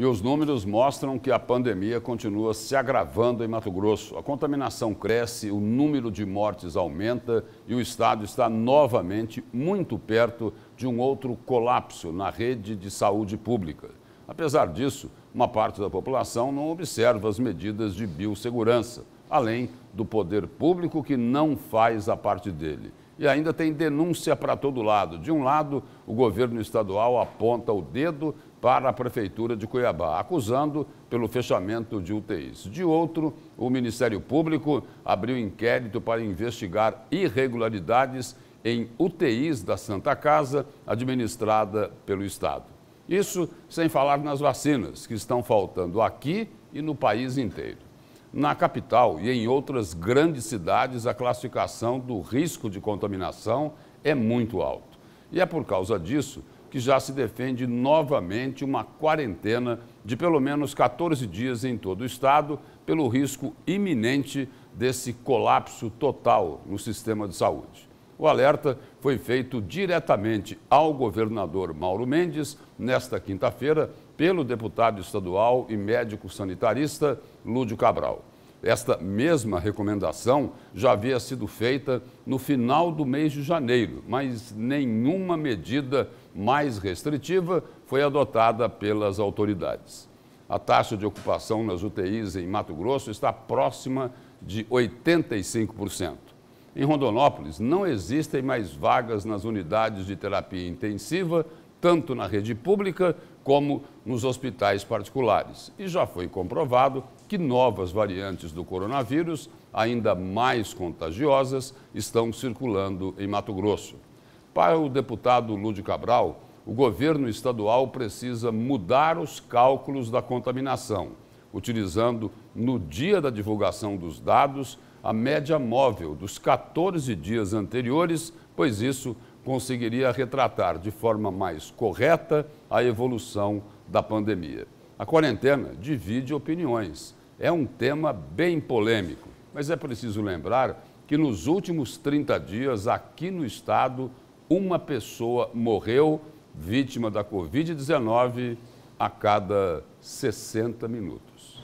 E os números mostram que a pandemia continua se agravando em Mato Grosso. A contaminação cresce, o número de mortes aumenta e o estado está novamente muito perto de um outro colapso na rede de saúde pública. Apesar disso, uma parte da população não observa as medidas de biossegurança, além do poder público que não faz a parte dele e ainda tem denúncia para todo lado. De um lado, o governo estadual aponta o dedo para a Prefeitura de Cuiabá, acusando pelo fechamento de UTIs. De outro, o Ministério Público abriu inquérito para investigar irregularidades em UTIs da Santa Casa, administrada pelo Estado. Isso sem falar nas vacinas, que estão faltando aqui e no país inteiro. Na capital e em outras grandes cidades, a classificação do risco de contaminação é muito alto. E é por causa disso que já se defende novamente uma quarentena de pelo menos 14 dias em todo o estado, pelo risco iminente desse colapso total no sistema de saúde. O alerta foi feito diretamente ao governador Mauro Mendes nesta quinta-feira, pelo deputado estadual e médico sanitarista Lúdio Cabral. Esta mesma recomendação já havia sido feita no final do mês de janeiro, mas nenhuma medida mais restritiva foi adotada pelas autoridades. A taxa de ocupação nas UTIs em Mato Grosso está próxima de 85%. Em Rondonópolis, não existem mais vagas nas unidades de terapia intensiva tanto na rede pública como nos hospitais particulares. E já foi comprovado que novas variantes do coronavírus, ainda mais contagiosas, estão circulando em Mato Grosso. Para o deputado Lúdio Cabral, o governo estadual precisa mudar os cálculos da contaminação, utilizando, no dia da divulgação dos dados, a média móvel dos 14 dias anteriores, pois isso conseguiria retratar de forma mais correta a evolução da pandemia. A quarentena divide opiniões. É um tema bem polêmico, mas é preciso lembrar que nos últimos 30 dias, aqui no estado, uma pessoa morreu vítima da Covid-19 a cada 60 minutos.